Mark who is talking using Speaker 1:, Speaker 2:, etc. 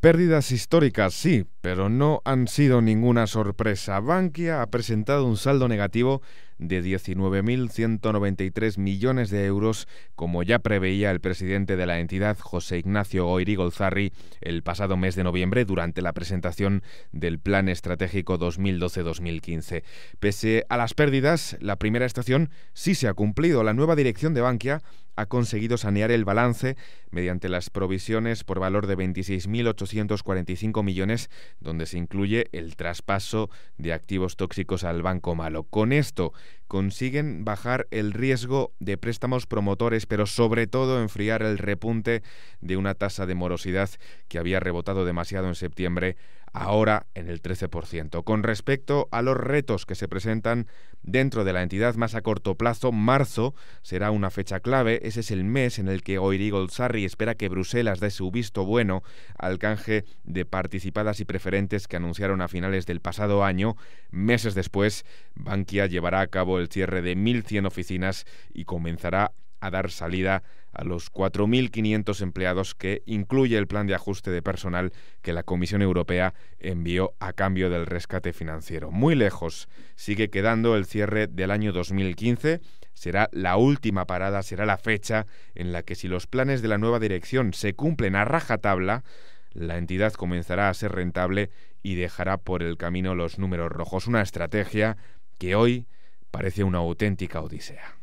Speaker 1: Pérdidas históricas sí, pero no han sido ninguna sorpresa. Bankia ha presentado un saldo negativo de 19.193 millones de euros, como ya preveía el presidente de la entidad, José Ignacio Oiri Golzarri, el pasado mes de noviembre durante la presentación del Plan Estratégico 2012-2015. Pese a las pérdidas, la primera estación sí se ha cumplido. La nueva dirección de Bankia ha conseguido sanear el balance mediante las provisiones por valor de 26.845 millones, donde se incluye el traspaso de activos tóxicos al Banco Malo. Con esto consiguen bajar el riesgo de préstamos promotores, pero sobre todo enfriar el repunte de una tasa de morosidad que había rebotado demasiado en septiembre, ahora en el 13%. Con respecto a los retos que se presentan dentro de la entidad más a corto plazo, marzo será una fecha clave, ese es el mes en el que Oirigol Sarri espera que Bruselas dé su visto bueno al canje de participadas y preferentes que anunciaron a finales del pasado año. Meses después, Bankia llevará a cabo el cierre de 1.100 oficinas y comenzará a dar salida a los 4.500 empleados que incluye el plan de ajuste de personal que la Comisión Europea envió a cambio del rescate financiero. Muy lejos sigue quedando el cierre del año 2015. Será la última parada, será la fecha en la que si los planes de la nueva dirección se cumplen a rajatabla, la entidad comenzará a ser rentable y dejará por el camino los números rojos. Una estrategia que hoy Parece una auténtica odisea.